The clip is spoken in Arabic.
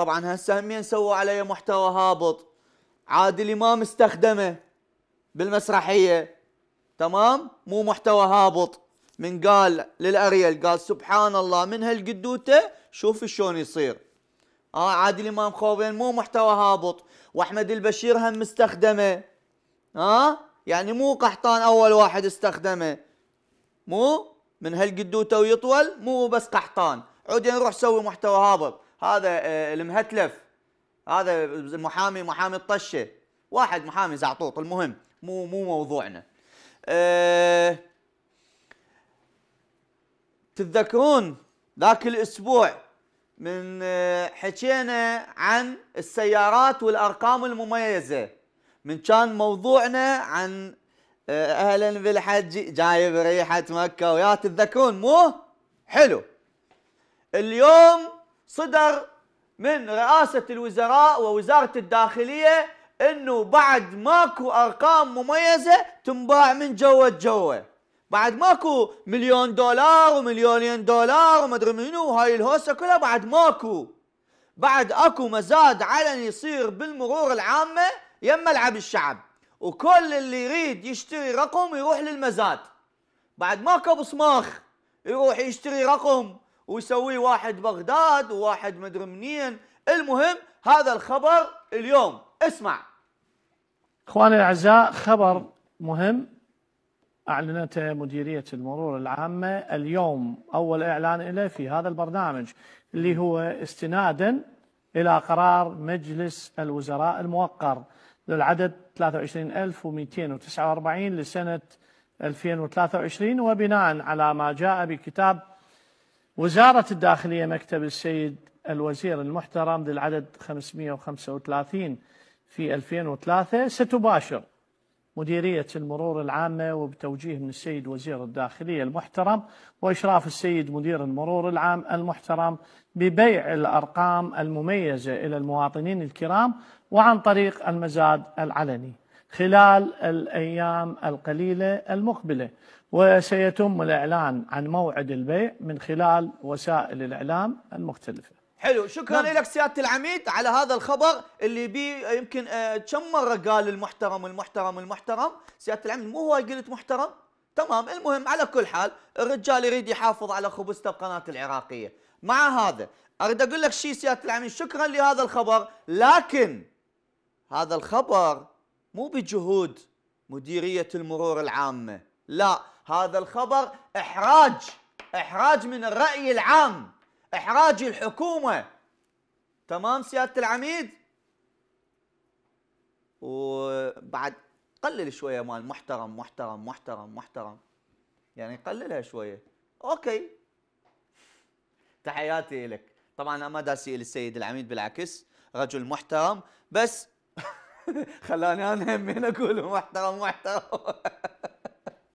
طبعا هسه همين سووا عليه محتوى هابط عادل امام استخدمه بالمسرحيه تمام مو محتوى هابط من قال للاريل قال سبحان الله من هالقدوته شوف شلون يصير اه عادل امام خوفين مو محتوى هابط واحمد البشير هم استخدمه ها آه يعني مو قحطان اول واحد استخدمه مو من هالقدوته ويطول مو بس قحطان عود نروح يعني سوي محتوى هابط هذا آه، المهتلف هذا محامي محامي الطشه واحد محامي زعطوط المهم مو مو موضوعنا آه، تتذكرون ذاك الاسبوع من آه، حكينا عن السيارات والارقام المميزه من كان موضوعنا عن اهلا بالحج جايب ريحه مكه ويا تتذكرون مو حلو اليوم صدر من رئاسة الوزراء ووزارة الداخلية انه بعد ماكو ارقام مميزة تنباع من جوة جوة بعد ماكو مليون دولار ومليونين دولار ومدري منو هاي الهوسة كلها بعد ماكو بعد اكو مزاد علني يصير بالمرور العامة يم ملعب الشعب وكل اللي يريد يشتري رقم يروح للمزاد بعد ماكو بصماخ يروح يشتري رقم ويسوي واحد بغداد وواحد مدري منين المهم هذا الخبر اليوم اسمع اخواني الاعزاء خبر مهم اعلنته مديريه المرور العامه اليوم اول اعلان له في هذا البرنامج اللي هو استنادا الى قرار مجلس الوزراء الموقر للعدد 23249 لسنه 2023 وبناء على ما جاء بكتاب وزارة الداخلية مكتب السيد الوزير المحترم للعدد 535 في 2003 ستباشر مديرية المرور العامة وبتوجيه من السيد وزير الداخلية المحترم وإشراف السيد مدير المرور العام المحترم ببيع الأرقام المميزة إلى المواطنين الكرام وعن طريق المزاد العلني خلال الأيام القليلة المقبلة وسيتم الإعلان عن موعد البيع من خلال وسائل الإعلام المختلفة حلو شكرا نعم. لك سياده العميد على هذا الخبر اللي بي يمكن آه، كم مره قال المحترم المحترم المحترم سياده العميد مو هو قلت محترم تمام المهم على كل حال الرجال يريد يحافظ على خبزته بقناه العراقيه مع هذا اريد اقول لك شيء سياده العميد شكرا لهذا الخبر لكن هذا الخبر مو بجهود مديرية المرور العامة لا هذا الخبر إحراج إحراج من الرأي العام إحراج الحكومة تمام سيادة العميد وبعد قلل شوية مال محترم محترم محترم محترم يعني قللها شوية أوكي تحياتي لك طبعا أنا ما داسي للسيد العميد بالعكس رجل محترم بس خلاني انا همين اقول محترم محترم